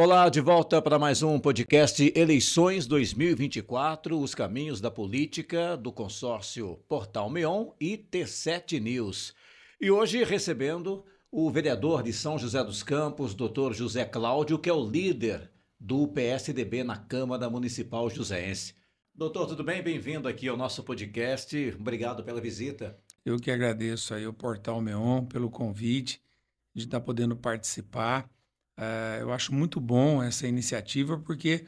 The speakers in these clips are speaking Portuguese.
Olá, de volta para mais um podcast Eleições 2024, os caminhos da política do consórcio Portal Meon e T7 News. E hoje recebendo o vereador de São José dos Campos, doutor José Cláudio, que é o líder do PSDB na Câmara Municipal Joséense. Doutor, tudo bem? Bem-vindo aqui ao nosso podcast. Obrigado pela visita. Eu que agradeço aí o Portal Meon pelo convite de estar podendo participar eh, eu acho muito bom essa iniciativa, porque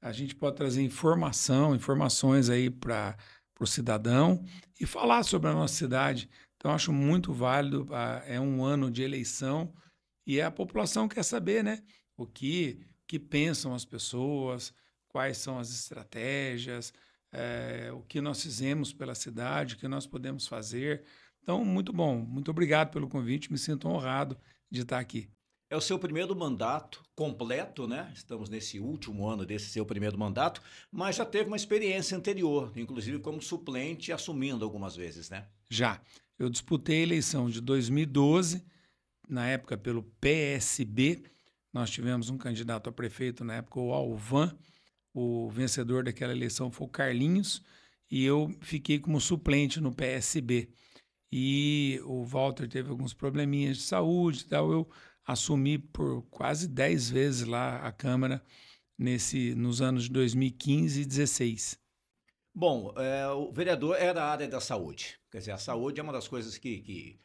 a gente pode trazer informação, informações aí para o cidadão e falar sobre a nossa cidade. Então, acho muito válido. Ah, é um ano de eleição e a população quer saber, né? O que, que pensam as pessoas, quais são as estratégias, é, o que nós fizemos pela cidade, o que nós podemos fazer. Então, muito bom. Muito obrigado pelo convite. Me sinto honrado de estar aqui. É o seu primeiro mandato completo, né? Estamos nesse último ano desse seu primeiro mandato, mas já teve uma experiência anterior, inclusive como suplente, assumindo algumas vezes, né? Já. Eu disputei a eleição de 2012, na época pelo PSB. Nós tivemos um candidato a prefeito na época, o Alvan. O vencedor daquela eleição foi o Carlinhos, e eu fiquei como suplente no PSB. E o Walter teve alguns probleminhas de saúde e tal. Eu assumi por quase 10 vezes lá a Câmara nesse, nos anos de 2015 e 2016. Bom, é, o vereador era é a área da saúde. Quer dizer, a saúde é uma das coisas que, que.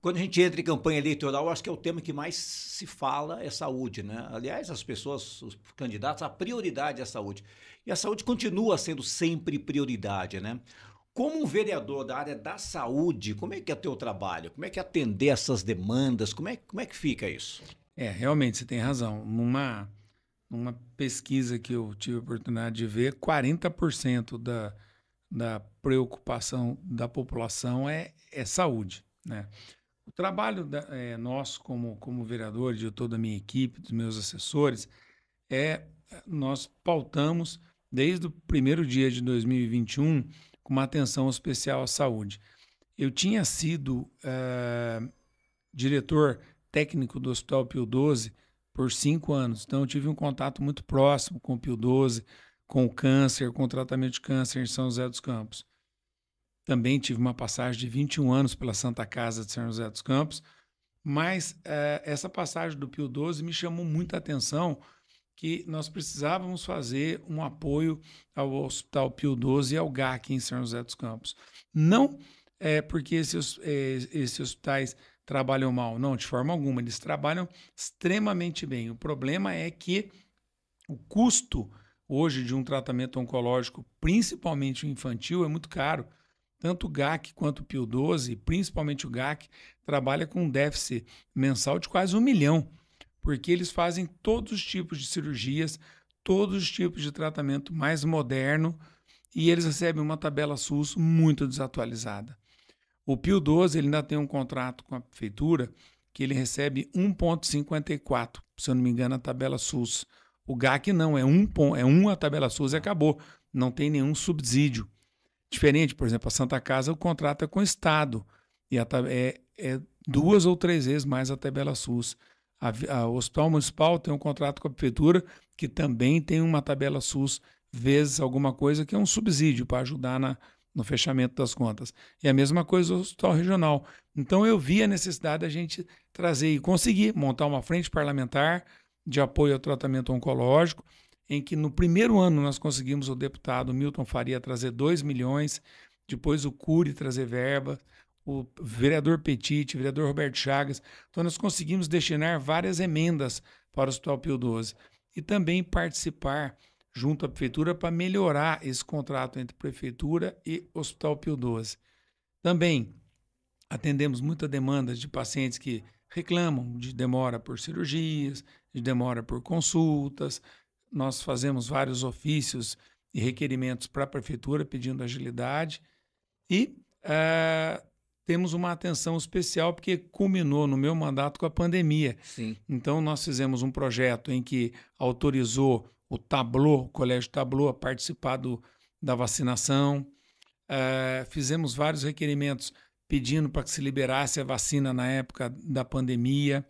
Quando a gente entra em campanha eleitoral, acho que é o tema que mais se fala é saúde, né? Aliás, as pessoas, os candidatos, a prioridade é a saúde. E a saúde continua sendo sempre prioridade, né? Como um vereador da área da saúde, como é que é o teu trabalho? Como é que é atender essas demandas? Como é, como é que fica isso? É, realmente, você tem razão. Numa, numa pesquisa que eu tive a oportunidade de ver, 40% da, da preocupação da população é, é saúde. Né? O trabalho da, é, nosso como, como vereador, de toda a minha equipe, dos meus assessores, é nós pautamos, desde o primeiro dia de 2021, com uma atenção especial à saúde. Eu tinha sido eh, diretor técnico do Hospital Pio XII por cinco anos, então eu tive um contato muito próximo com o Pio XII, com o câncer, com o tratamento de câncer em São José dos Campos. Também tive uma passagem de 21 anos pela Santa Casa de São José dos Campos, mas eh, essa passagem do Pio XII me chamou muita atenção que nós precisávamos fazer um apoio ao Hospital Pio XII e ao GAC em São José dos Campos. Não é porque esses, é, esses hospitais trabalham mal, não, de forma alguma, eles trabalham extremamente bem. O problema é que o custo hoje de um tratamento oncológico, principalmente o infantil, é muito caro. Tanto o GAC quanto o Pio XII, principalmente o GAC, trabalha com um déficit mensal de quase um milhão porque eles fazem todos os tipos de cirurgias, todos os tipos de tratamento mais moderno e eles recebem uma tabela SUS muito desatualizada. O Pio 12 ele ainda tem um contrato com a prefeitura que ele recebe 1.54, se eu não me engano, a tabela SUS. O GAC não, é um é a tabela SUS e acabou. Não tem nenhum subsídio. Diferente, por exemplo, a Santa Casa o contrato é com o Estado. E é, é duas ou três vezes mais a tabela SUS. A, a, o Hospital Municipal tem um contrato com a Prefeitura, que também tem uma tabela SUS vezes alguma coisa, que é um subsídio para ajudar na, no fechamento das contas. E a mesma coisa do Hospital Regional. Então eu vi a necessidade da gente trazer e conseguir montar uma frente parlamentar de apoio ao tratamento oncológico, em que no primeiro ano nós conseguimos o deputado Milton Faria trazer 2 milhões, depois o Cury trazer verba, o vereador Petit, o vereador Roberto Chagas. Então, nós conseguimos destinar várias emendas para o Hospital Pio 12 e também participar junto à prefeitura para melhorar esse contrato entre prefeitura e Hospital Pio 12. Também atendemos muita demanda de pacientes que reclamam de demora por cirurgias, de demora por consultas. Nós fazemos vários ofícios e requerimentos para a prefeitura pedindo agilidade e uh, temos uma atenção especial porque culminou no meu mandato com a pandemia. Sim. Então nós fizemos um projeto em que autorizou o Tablo, o Colégio Tablo, a participar do, da vacinação. Uh, fizemos vários requerimentos pedindo para que se liberasse a vacina na época da pandemia.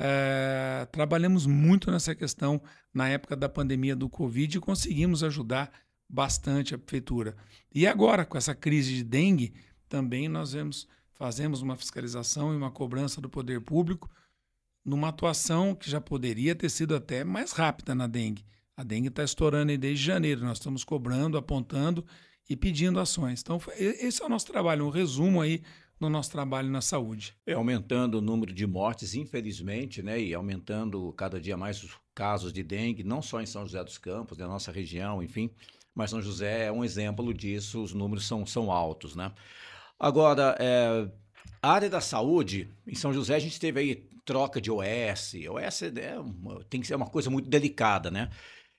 Uh, trabalhamos muito nessa questão na época da pandemia do Covid e conseguimos ajudar bastante a prefeitura. E agora, com essa crise de dengue, também nós vemos, fazemos uma fiscalização e uma cobrança do poder público numa atuação que já poderia ter sido até mais rápida na dengue. A dengue está estourando aí desde janeiro. Nós estamos cobrando, apontando e pedindo ações. Então, esse é o nosso trabalho, um resumo aí do nosso trabalho na saúde. É aumentando o número de mortes, infelizmente, né, e aumentando cada dia mais os casos de dengue, não só em São José dos Campos, na né, nossa região, enfim, mas São José é um exemplo disso, os números são, são altos, né? Agora, é, a área da saúde, em São José, a gente teve aí troca de OS. OS é, é uma, tem que ser uma coisa muito delicada, né?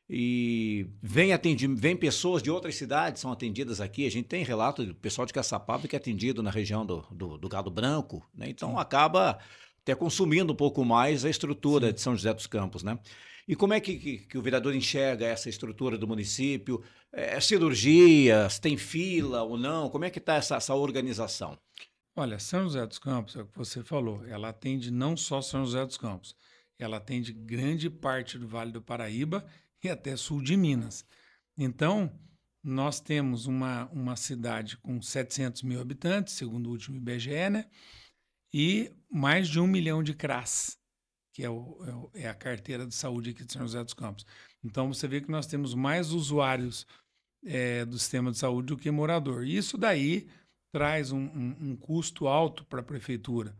E vem, atendi, vem pessoas de outras cidades são atendidas aqui. A gente tem relato do pessoal de Caçapava que é atendido na região do, do, do Gado Branco, né? Então Sim. acaba até consumindo um pouco mais a estrutura Sim. de São José dos Campos, né? E como é que, que, que o vereador enxerga essa estrutura do município? É, é cirurgias, tem fila ou não? Como é que está essa, essa organização? Olha, São José dos Campos, é o que você falou, ela atende não só São José dos Campos, ela atende grande parte do Vale do Paraíba e até sul de Minas. Então, nós temos uma, uma cidade com 700 mil habitantes, segundo o último IBGE, né? e mais de um milhão de CRAS que é, é, o, é, a carteira de saúde aqui de São José dos Campos. Então você vê que nós temos mais usuários é, do sistema de saúde do que morador. isso daí traz um, um, um custo alto para a prefeitura.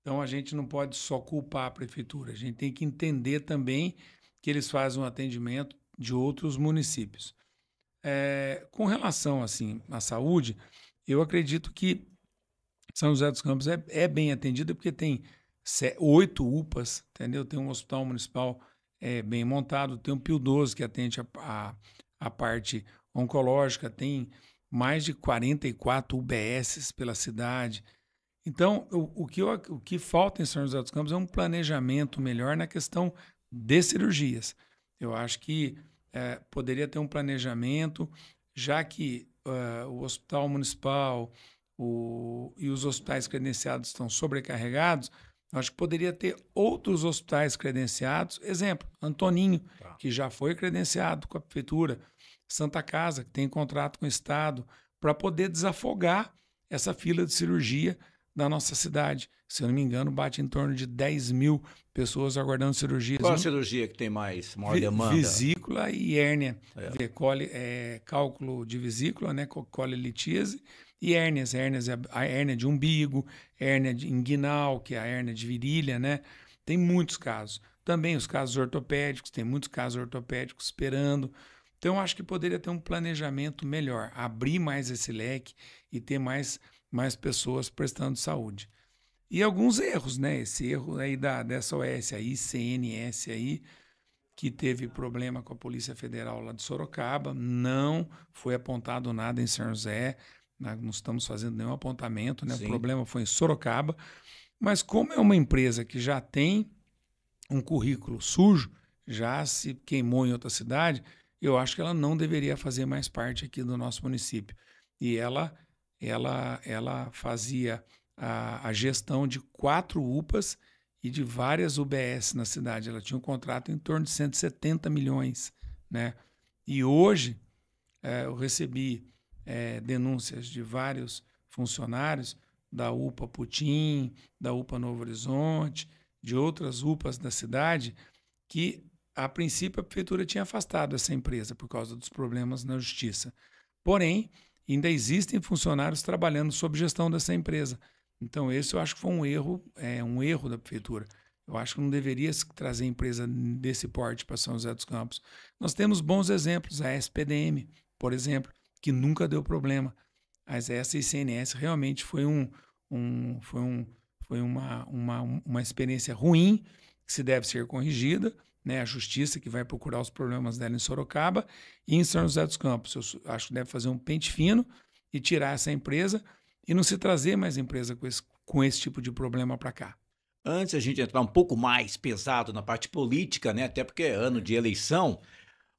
Então a gente não pode só culpar a prefeitura, a gente tem que entender também que eles fazem um atendimento de outros municípios. É, com relação assim à saúde, eu acredito que São José dos Campos é, é bem atendida porque tem oito UPAs, entendeu? Tem um hospital municipal é, bem montado, tem um Pio 12 que atende a, a, a, parte oncológica, tem mais de 44 UBSs pela cidade. Então, o, o que eu, o que falta em São José dos Campos é um planejamento melhor na questão de cirurgias. Eu acho que é, poderia ter um planejamento, já que uh, o hospital municipal o, e os hospitais credenciados estão sobrecarregados, Acho que poderia ter outros hospitais credenciados. Exemplo, Antoninho, tá. que já foi credenciado com a prefeitura, Santa Casa, que tem contrato com o Estado, para poder desafogar essa fila de cirurgia da nossa cidade. Se eu não me engano, bate em torno de 10 mil pessoas aguardando cirurgias. Qual a cirurgia que tem mais, maior Vi demanda? Vesícula e hérnia. É. é, cálculo de vesícula, né? Colelitíase. E hérnias, hérnias, é a hérnia de umbigo, hérnia de inguinal, que é a hérnia de virilha, né? Tem muitos casos. Também os casos ortopédicos, tem muitos casos ortopédicos esperando. Então, acho que poderia ter um planejamento melhor, abrir mais esse leque e ter mais, mais pessoas prestando saúde. E alguns erros, né? Esse erro aí da, dessa OS aí, CNS aí, que teve problema com a Polícia Federal lá de Sorocaba, não foi apontado nada em São José. Né? não estamos fazendo nenhum apontamento, né? o problema foi em Sorocaba. Mas como é uma empresa que já tem um currículo sujo, já se queimou em outra cidade, eu acho que ela não deveria fazer mais parte aqui do nosso município. E ela, ela, ela fazia a, a gestão de quatro UPAs e de várias UBS na cidade. Ela tinha um contrato em torno de 170 milhões. Né? E hoje é, eu recebi é, denúncias de vários funcionários da UPA Putim, da UPA Novo Horizonte, de outras UPAs da cidade, que a princípio a prefeitura tinha afastado essa empresa por causa dos problemas na justiça. Porém, ainda existem funcionários trabalhando sob gestão dessa empresa. Então, esse eu acho que foi um erro, é, um erro da prefeitura. Eu acho que não deveria se trazer empresa desse porte para São José dos Campos. Nós temos bons exemplos, a SPDM, por exemplo, que nunca deu problema. Mas essa ICNS realmente foi, um, um, foi, um, foi uma, uma, uma experiência ruim, que se deve ser corrigida. Né, a justiça que vai procurar os problemas dela em Sorocaba e em São José dos Campos. Eu acho que deve fazer um pente fino e tirar essa empresa e não se trazer mais empresa com esse, com esse tipo de problema para cá. Antes a gente entrar um pouco mais pesado na parte política, né? Até porque é ano de eleição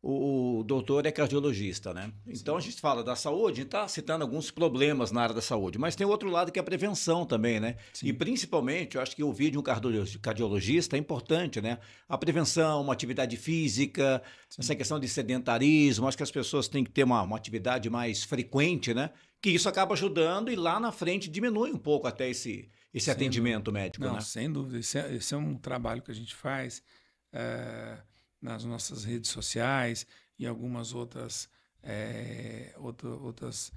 o, o doutor é cardiologista, né? Então Sim. a gente fala da saúde, está citando alguns problemas na área da saúde, mas tem outro lado que é a prevenção também, né? Sim. E principalmente, eu acho que ouvir de um cardiologista é importante, né? A prevenção, uma atividade física, Sim. essa questão de sedentarismo, acho que as pessoas têm que ter uma, uma atividade mais frequente, né? Que isso acaba ajudando e lá na frente diminui um pouco até esse, esse atendimento dúvida. médico, Não, né? sem dúvida. Esse é, esse é, um trabalho que a gente faz. Eh, nas nossas redes sociais e algumas outras, é, outras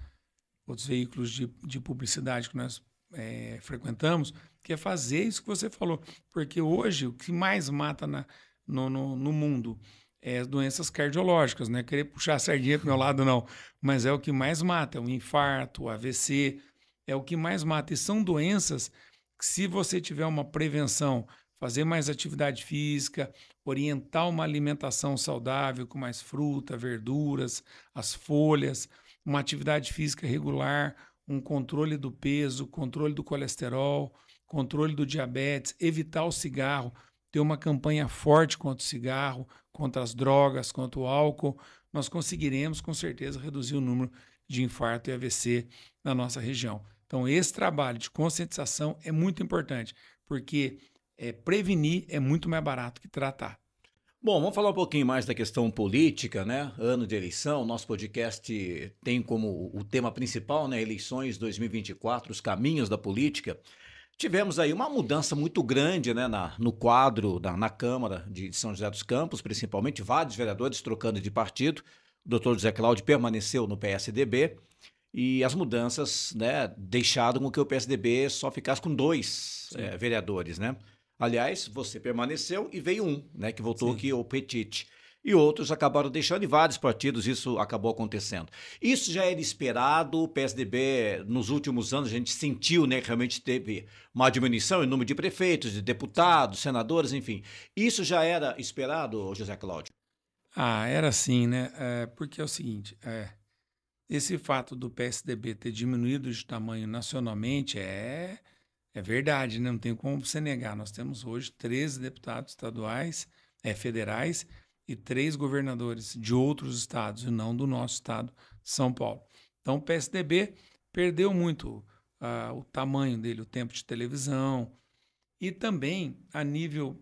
outros veículos de, de publicidade que nós é, frequentamos, que é fazer isso que você falou. Porque hoje o que mais mata na, no, no, no mundo é as doenças cardiológicas, né? Querer puxar a sardinha para meu lado, não. Mas é o que mais mata, é o infarto, o AVC, é o que mais mata. E são doenças que, se você tiver uma prevenção fazer mais atividade física, orientar uma alimentação saudável com mais fruta, verduras, as folhas, uma atividade física regular, um controle do peso, controle do colesterol, controle do diabetes, evitar o cigarro, ter uma campanha forte contra o cigarro, contra as drogas, contra o álcool, nós conseguiremos com certeza reduzir o número de infarto e AVC na nossa região. Então, esse trabalho de conscientização é muito importante, porque é, prevenir é muito mais barato que tratar. Bom, vamos falar um pouquinho mais da questão política, né? Ano de eleição, nosso podcast tem como o tema principal, né? Eleições 2024, os caminhos da política. Tivemos aí uma mudança muito grande, né? Na, no quadro, na, na Câmara de São José dos Campos, principalmente, vários vereadores trocando de partido. O doutor José Cláudio permaneceu no PSDB e as mudanças, né? Deixaram com que o PSDB só ficasse com dois é, vereadores, né? Aliás, você permaneceu e veio um, né, que voltou Sim. aqui, o Petit. E outros acabaram deixando, e vários partidos isso acabou acontecendo. Isso já era esperado, o PSDB, nos últimos anos, a gente sentiu né, que realmente teve uma diminuição em número de prefeitos, de deputados, senadores, enfim. Isso já era esperado, José Cláudio? Ah, era sim, né? É, porque é o seguinte: é, esse fato do PSDB ter diminuído de tamanho nacionalmente é é verdade, né? não tem como você negar. Nós temos hoje 13 deputados estaduais, é, federais e três governadores de outros estados, e não do nosso estado, São Paulo. Então o PSDB perdeu muito uh, o tamanho dele, o tempo de televisão. E também, a nível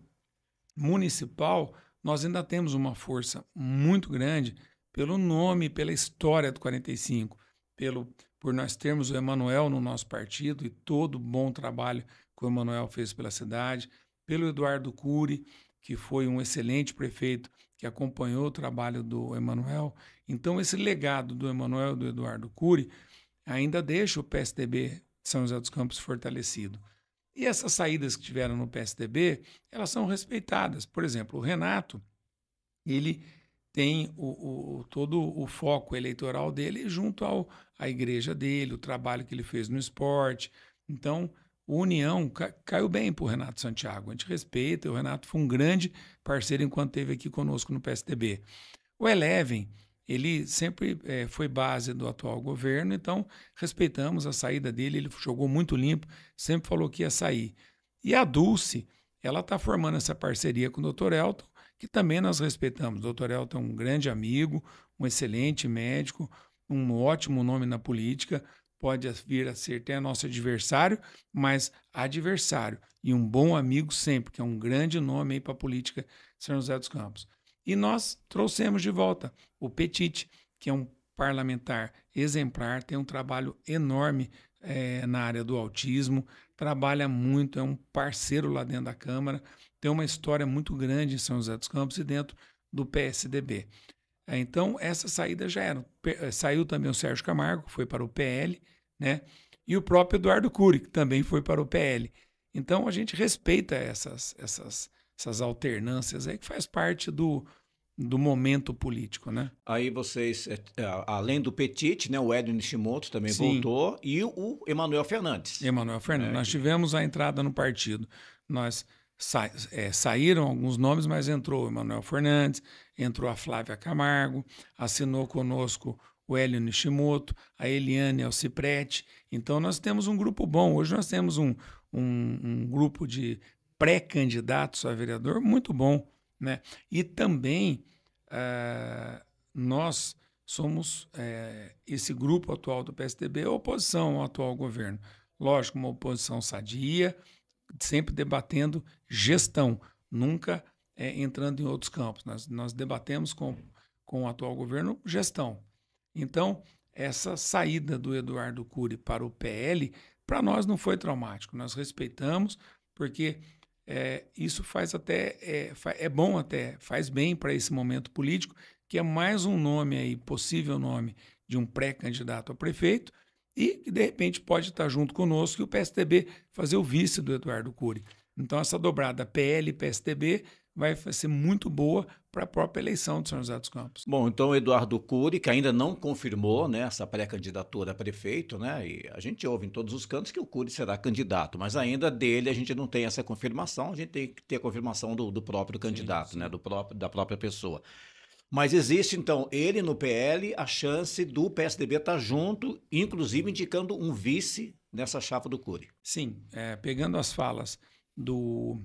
municipal, nós ainda temos uma força muito grande pelo nome, pela história do 45, pelo por nós termos o Emanuel no nosso partido e todo o bom trabalho que o Emanuel fez pela cidade, pelo Eduardo Cury, que foi um excelente prefeito que acompanhou o trabalho do Emanuel. Então, esse legado do Emanuel e do Eduardo Cury ainda deixa o PSDB de São José dos Campos fortalecido. E essas saídas que tiveram no PSDB, elas são respeitadas. Por exemplo, o Renato, ele tem o, o, todo o foco eleitoral dele junto ao à igreja dele, o trabalho que ele fez no esporte. Então, União caiu bem para o Renato Santiago. A gente respeita, o Renato foi um grande parceiro enquanto esteve aqui conosco no PSDB. O Eleven, ele sempre é, foi base do atual governo, então respeitamos a saída dele, ele jogou muito limpo, sempre falou que ia sair. E a Dulce, ela está formando essa parceria com o Dr. Elton, que também nós respeitamos. O doutor Elton é um grande amigo, um excelente médico, um ótimo nome na política, pode vir a ser até nosso adversário, mas adversário e um bom amigo sempre, que é um grande nome aí para a política de São José dos Campos. E nós trouxemos de volta o Petit, que é um parlamentar exemplar, tem um trabalho enorme é, na área do autismo, trabalha muito, é um parceiro lá dentro da Câmara, tem uma história muito grande em São José dos Campos e dentro do PSDB. É, então, essa saída já era. Eh, saiu também o Sérgio Camargo, foi para o PL, né? E o próprio Eduardo Cury, que também foi para o PL. Então, a gente respeita essas, essas, essas alternâncias aí, que faz parte do, do momento político, né? Aí vocês, eh, eh, além do Petit, né, o Edwin Shimoto também Sim. voltou, e o Emanuel Fernandes. Emanuel Fernandes. É. Nós tivemos a entrada no partido. Nós sa é, saíram alguns nomes, mas entrou o Emanuel Fernandes, entrou a Flávia Camargo, assinou conosco o Hélio Nishimoto, a Eliane Alciprete. Então nós temos um grupo bom. Hoje nós temos um, um, um grupo de pré-candidatos a vereador muito bom. Né? E também uh, nós somos, uh, esse grupo atual do PSDB, oposição ao atual governo. Lógico, uma oposição sadia, sempre debatendo gestão, nunca é, entrando em outros campos. Nós, nós debatemos com, com o atual governo gestão. Então, essa saída do Eduardo Cury para o PL, para nós não foi traumático. Nós respeitamos, porque é, isso faz até é, é, bom até faz bem para esse momento político que é mais um nome aí possível nome de um pré-candidato a prefeito e que de repente pode estar junto conosco e o PSDB fazer o vice do Eduardo Cury. Então essa dobrada PL-PSDB vai ser muito boa para a própria eleição de São José dos Campos. Bom, então Eduardo Cury, que ainda não confirmou né, essa pré-candidatura a prefeito, né, e a gente ouve em todos os cantos que o Cury será candidato, mas ainda dele a gente não tem essa confirmação, a gente tem que ter a confirmação do, do próprio candidato, sim, sim. Né, do próprio, da própria pessoa. Mas existe, então, ele no PL, a chance do PSDB estar tá junto, inclusive indicando um vice nessa chapa do Cury. Sim, é, pegando as falas do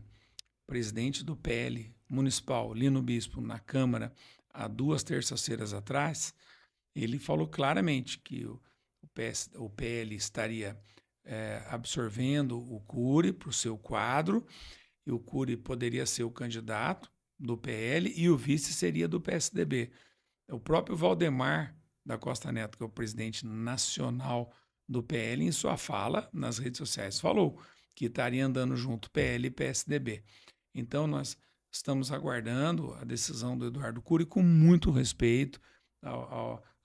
presidente do PL municipal, Lino Bispo, na Câmara, há duas terças-feiras atrás, ele falou claramente que o, PS, o PL estaria é, absorvendo o Cury para o seu quadro, e o Cury poderia ser o candidato do PL e o vice seria do PSDB. O próprio Valdemar da Costa Neto, que é o presidente nacional do PL, em sua fala nas redes sociais, falou que estaria andando junto PL e PSDB. Então nós estamos aguardando a decisão do Eduardo Cury com muito respeito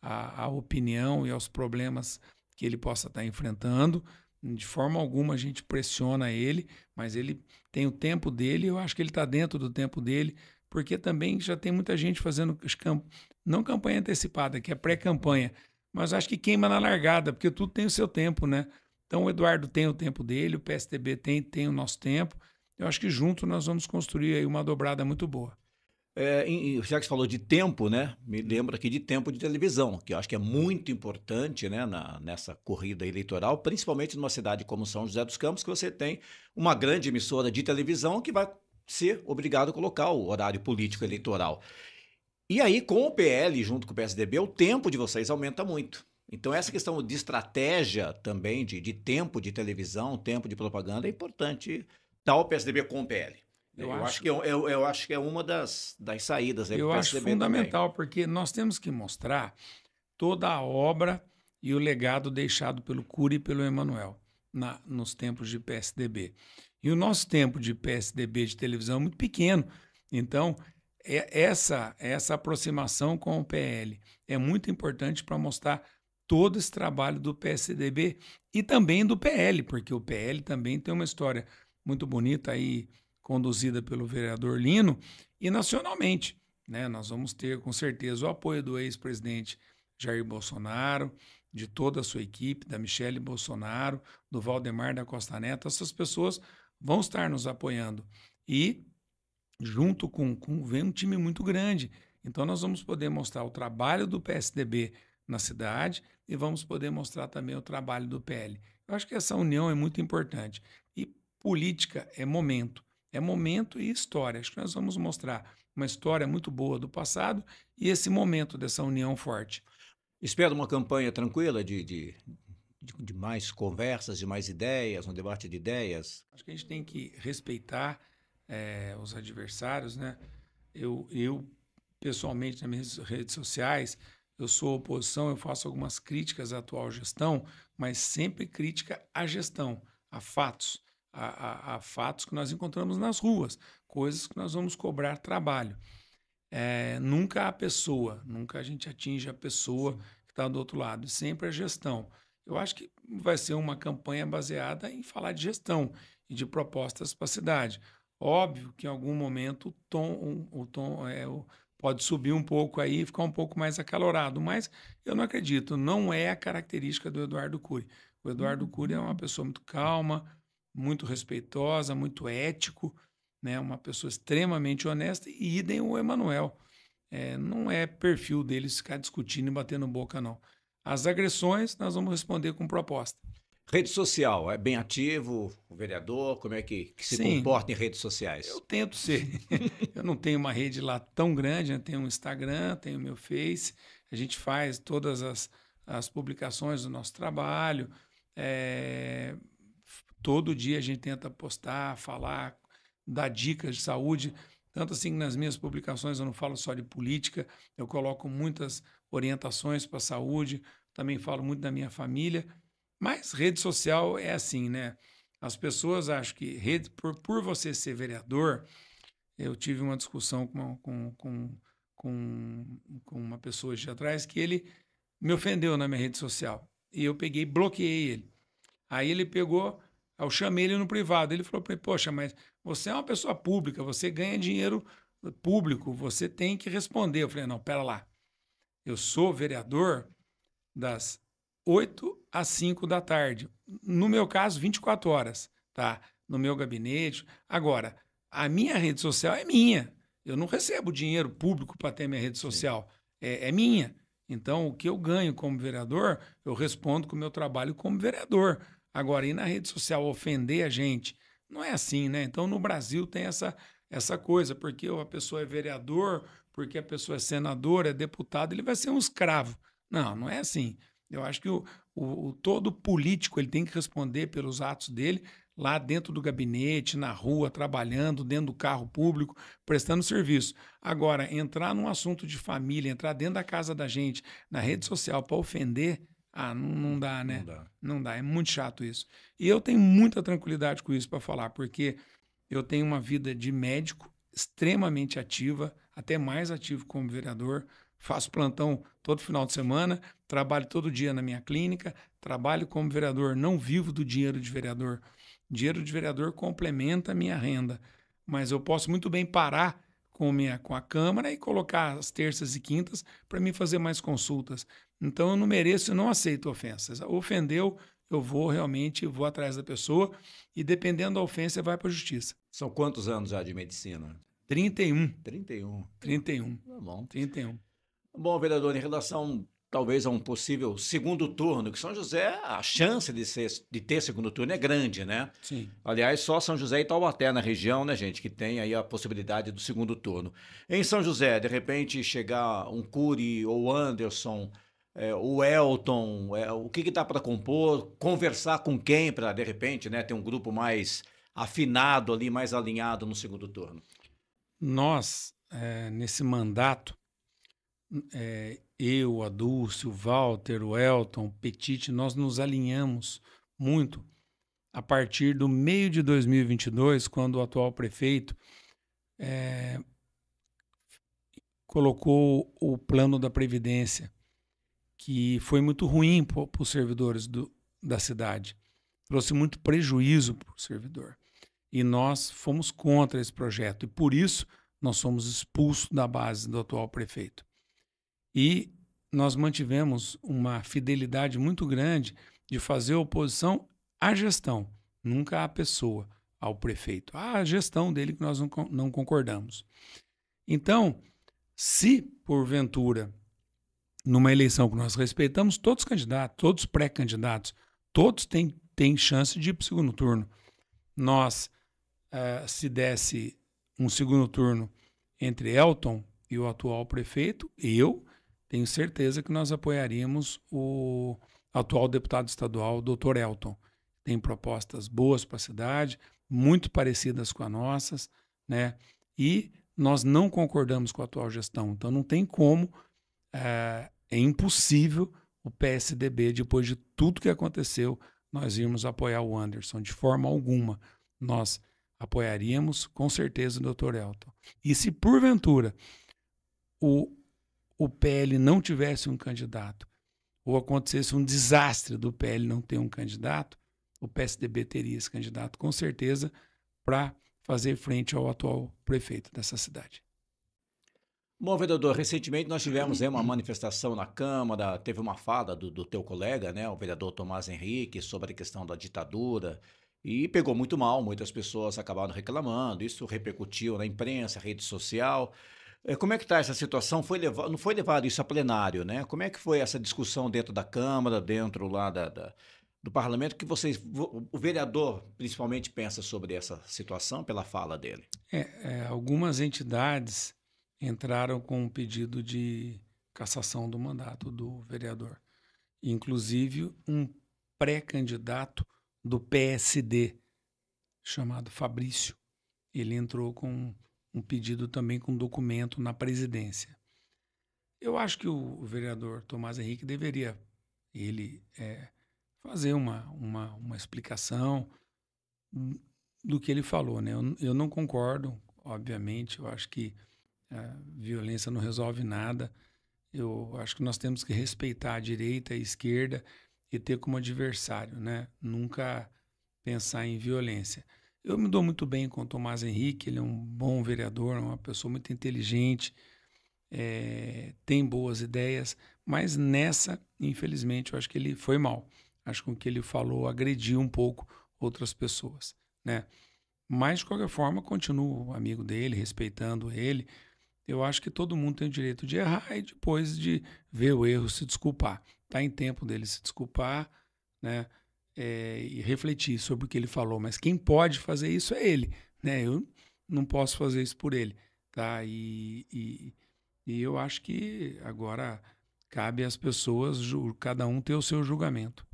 à, à opinião e aos problemas que ele possa estar enfrentando. De forma alguma a gente pressiona ele, mas ele tem o tempo dele, eu acho que ele está dentro do tempo dele, porque também já tem muita gente fazendo não campanha antecipada, que é pré-campanha, mas acho que queima na largada, porque tudo tem o seu tempo, né? Então o Eduardo tem o tempo dele, o PSDB tem, tem o nosso tempo. Eu acho que junto nós vamos construir aí uma dobrada muito boa. É, em, já que você falou de tempo, né? Me hum. lembro aqui de tempo de televisão, que eu acho que é muito importante né, na, nessa corrida eleitoral, principalmente numa cidade como São José dos Campos, que você tem uma grande emissora de televisão que vai ser obrigado a colocar o horário político eleitoral. E aí, com o PL junto com o PSDB, o tempo de vocês aumenta muito. Então, essa questão de estratégia também, de, de tempo de televisão, tempo de propaganda, é importante, tal o PSDB com o PL. Eu, eu acho, acho, que eu, é eu, eu, acho que é uma das, das saídas. eu acho fundamental, também. porque nós temos que mostrar toda a obra e o legado deixado pelo Cury e pelo Emanuel na, nos tempos de PSDB. E o nosso tempo de PSDB de televisão é muito pequeno. Então, é essa, essa aproximação com o PL é muito importante para mostrar todo esse trabalho do PSDB e também do PL, porque o PL também tem uma história muito bonita aí conduzida pelo vereador Lino, e nacionalmente. Né? Nós vamos ter, com certeza, o apoio do ex-presidente Jair Bolsonaro, de toda a sua equipe, da Michele Bolsonaro, do Valdemar da Costa Neto. Essas pessoas vão estar nos apoiando. E, junto com, com vem um time muito grande. Então, nós vamos poder mostrar o trabalho do PSDB na cidade e vamos poder mostrar também o trabalho do PL. Eu acho que essa união é muito importante. E política é momento. É momento e história. Acho que nós vamos mostrar uma história muito boa do passado e esse momento dessa união forte. Espero uma campanha tranquila de, de, de mais conversas, de mais ideias, um debate de ideias. Acho que a gente tem que respeitar é, os adversários, né? Eu, eu, pessoalmente, nas minhas redes sociais, eu sou oposição, eu faço algumas críticas à atual gestão, mas sempre crítica à gestão, a fatos a, a, a, fatos que nós encontramos nas ruas, coisas que nós vamos cobrar trabalho. É, nunca a pessoa, nunca a gente atinge a pessoa Sim. que está do outro lado, sempre a gestão. Eu acho que vai ser uma campanha baseada em falar de gestão e de propostas para a cidade. Óbvio que em algum momento o tom, o tom é, o, pode subir um pouco aí e ficar um pouco mais acalorado, mas eu não acredito, não é a característica do Eduardo Cury. O Eduardo uhum. Cury é uma pessoa muito calma, muito respeitosa, muito ético, né? uma pessoa extremamente honesta, e idem o Emanuel. É, não é perfil deles ficar discutindo e batendo boca, não. As agressões nós vamos responder com proposta. Rede social, é bem ativo, o vereador, como é que, que se Sim, comporta em redes sociais? Eu tento ser. eu não tenho uma rede lá tão grande, né? tenho um Instagram, tenho meu Face, a gente faz todas as, as publicações do nosso trabalho, é, Todo dia a gente tenta postar, falar, dar dicas de saúde. Tanto assim que nas minhas publicações eu não falo só de política, eu coloco muitas orientações para a saúde, também falo muito da minha família. Mas rede social é assim, né? As pessoas acham que rede, por, por você ser vereador, eu tive uma discussão com, com, com, com, com uma pessoa de atrás que ele me ofendeu na minha rede social. E eu peguei e bloqueei ele. Aí ele pegou, Aí eu chamei ele no privado. Ele falou para mim: Poxa, mas você é uma pessoa pública, você ganha dinheiro público, você tem que responder. Eu falei: Não, pera lá. Eu sou vereador das 8 às 5 da tarde. No meu caso, 24 horas, tá? No meu gabinete. Agora, a minha rede social é minha. Eu não recebo dinheiro público para ter minha rede social. É, é, minha. Então, o que eu ganho como vereador, eu respondo com o meu trabalho como vereador. Agora, e na rede social ofender a gente? Não é assim, né? Então, no Brasil tem essa, essa coisa, porque a pessoa é vereador, porque a pessoa é senador, é deputado, ele vai ser um escravo. Não, não é assim. Eu acho que o, o, o todo político ele tem que responder pelos atos dele lá dentro do gabinete, na rua, trabalhando, dentro do carro público, prestando serviço. Agora, entrar num assunto de família, entrar dentro da casa da gente, na rede social, para ofender, ah, não, não dá, né? Não dá. não dá. É muito chato isso. E eu tenho muita tranquilidade com isso para falar, porque eu tenho uma vida de médico extremamente ativa, até mais ativo como vereador. Faço plantão todo final de semana, trabalho todo dia na minha clínica, trabalho como vereador, não vivo do dinheiro de vereador. Dinheiro de vereador complementa a minha renda, mas eu posso muito bem parar com, minha, com a Câmara e colocar as terças e quintas para me fazer mais consultas. Então eu não mereço, eu não aceito ofensas. Ofendeu, eu vou realmente, vou atrás da pessoa e dependendo da ofensa, vai para a justiça. São quantos anos já de medicina? 31. 31. 31. Tá bom. 31. Bom, vereador, em relação talvez a um possível segundo turno, que São José, a chance de, ser, de ter segundo turno é grande, né? Sim. Aliás, só São José e Taubaté na região, né, gente, que tem aí a possibilidade do segundo turno. Em São José, de repente, chegar um Cury ou Anderson é, o Elton, é, o que está para compor, conversar com quem para, de repente, né, ter um grupo mais afinado ali, mais alinhado no segundo turno? Nós, é, nesse mandato, é, eu, a Dulce, o Walter, o Elton, o Petit, nós nos alinhamos muito a partir do meio de 2022, quando o atual prefeito é, colocou o plano da Previdência que foi muito ruim para os servidores do, da cidade, trouxe muito prejuízo para o servidor. E nós fomos contra esse projeto, e por isso nós fomos expulsos da base do atual prefeito. E nós mantivemos uma fidelidade muito grande de fazer oposição à gestão, nunca à pessoa, ao prefeito, à ah, gestão dele que nós não, não concordamos. Então, se porventura numa eleição que nós respeitamos, todos candidatos, todos pré-candidatos, todos têm, têm chance de ir para o segundo turno. Nós, uh, se desse um segundo turno entre Elton e o atual prefeito, eu tenho certeza que nós apoiaríamos o atual deputado estadual, o doutor Elton. Tem propostas boas para a cidade, muito parecidas com as nossas, né? E nós não concordamos com a atual gestão, então não tem como é, é impossível o PSDB, depois de tudo que aconteceu, nós irmos apoiar o Anderson. De forma alguma, nós apoiaríamos com certeza o doutor Elton. E se porventura o, o PL não tivesse um candidato, ou acontecesse um desastre do PL não ter um candidato, o PSDB teria esse candidato com certeza para fazer frente ao atual prefeito dessa cidade. Bom, vereador, recentemente nós tivemos aí, né, uma manifestação na Câmara, teve uma fala do, do teu colega, né, o vereador Tomás Henrique, sobre a questão da ditadura, e pegou muito mal, muitas pessoas acabaram reclamando, isso repercutiu na imprensa, rede social. Eh, como é que está essa situação? Foi levado, não foi levado isso a plenário, né? Como é que foi essa discussão dentro da Câmara, dentro lá da, da do parlamento que vocês, o vereador principalmente pensa sobre essa situação pela fala dele? É, é, algumas entidades entraram com um pedido de cassação do mandato do vereador. Inclusive, um pré-candidato do PSD, chamado Fabrício, ele entrou com um pedido também com documento na presidência. Eu acho que o vereador Tomás Henrique deveria ele é, fazer uma, uma, uma explicação do que ele falou. Né? Eu, eu não concordo, obviamente, eu acho que a violência não resolve nada. Eu acho que nós temos que respeitar a direita, a esquerda e ter como adversário, né? Nunca pensar em violência. Eu me dou muito bem com o Tomás Henrique, ele é um bom vereador, uma pessoa muito inteligente, é, tem boas ideias, mas nessa, infelizmente, eu acho que ele foi mal. Acho que o que ele falou agrediu um pouco outras pessoas, né? Mas, de qualquer forma, continuo amigo dele, respeitando ele. Eu acho que todo mundo tem o direito de errar e depois de ver o erro se desculpar. Está em tempo dele se desculpar, né? É, e refletir sobre o que ele falou. Mas quem pode fazer isso é ele, né? Eu não posso fazer isso por ele, tá? E, e, e eu acho que agora cabe às pessoas, cada um ter o seu julgamento.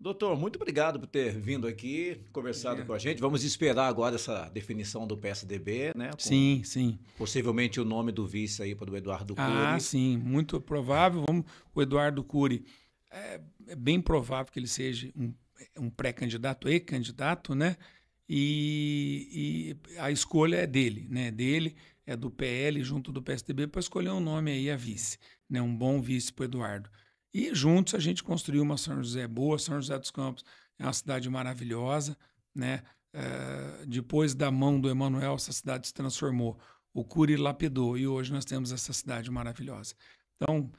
Doutor, muito obrigado por ter vindo aqui, conversado é. com a gente. Vamos esperar agora essa definição do PSDB, né? sim, sim. Possivelmente o nome do vice aí para o Eduardo ah, Cury. Ah, sim, muito provável. Vamos, o Eduardo Cury, é, é bem provável que ele seja um, um pré-candidato e candidato, né? E, e, a escolha é dele, né? Dele, é do PL junto do PSDB para escolher um nome aí a vice, né? Um bom vice para o Eduardo. E juntos a gente construiu uma São José boa. São José dos Campos é uma cidade maravilhosa, né? É, depois da mão do Emanuel, essa cidade se transformou. O Curi lapidou e hoje nós temos essa cidade maravilhosa. Então,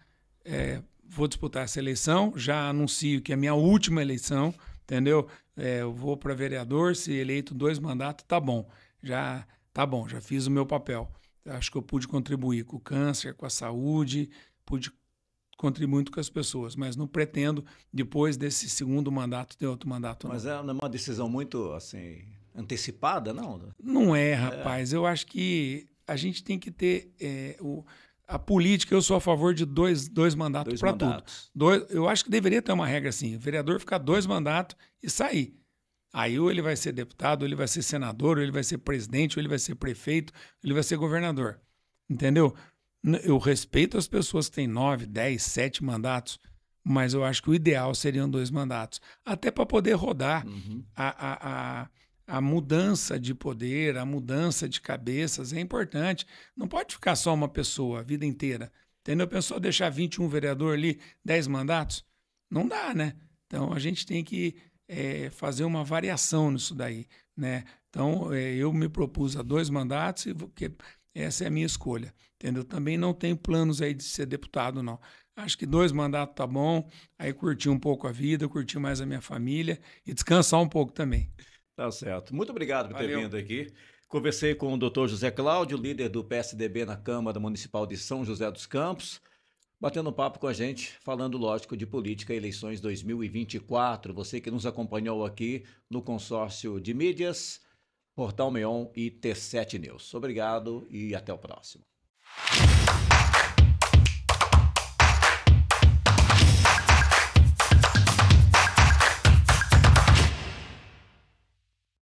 é, vou disputar essa eleição. Já anuncio que é a minha última eleição, entendeu? É, eu vou para vereador, se eleito dois mandatos, tá bom. Já tá bom, já fiz o meu papel. Acho que eu pude contribuir com o câncer, com a saúde, pude contribui muito com as pessoas, mas não pretendo, depois desse segundo mandato, ter outro mandato. Mas não. é uma decisão muito, assim, antecipada, não? Não é, rapaz. É. Eu acho que a gente tem que ter é, o, a política. Eu sou a favor de dois, dois mandatos para tudo. Dois, eu acho que deveria ter uma regra assim: o vereador ficar dois mandatos e sair. Aí ou ele vai ser deputado, ou ele vai ser senador, ou ele vai ser presidente, ou ele vai ser prefeito, ou ele vai ser governador. Entendeu? Eu respeito as pessoas que têm nove, dez, sete mandatos, mas eu acho que o ideal seriam dois mandatos até para poder rodar uhum. a, a, a a mudança de poder, a mudança de cabeças é importante. Não pode ficar só uma pessoa a vida inteira. Entendeu? Pensou deixar 21 vereador ali, 10 mandatos? Não dá, né? Então a gente tem que é, fazer uma variação nisso daí, né? Então é, eu me propus a dois mandatos e vou, que, essa é a minha escolha, entendeu? Também não tenho planos aí de ser deputado, não. Acho que dois mandatos tá bom, aí curtir um pouco a vida, curtir mais a minha família e descansar um pouco também. Tá certo. Muito obrigado por Valeu. ter vindo aqui. Conversei com o doutor José Cláudio, líder do PSDB na Câmara Municipal de São José dos Campos batendo um papo com a gente, falando, lógico, de política e eleições 2024. Você que nos acompanhou aqui no consórcio de mídias. Portal Meon e T7 News. Obrigado e até o próximo.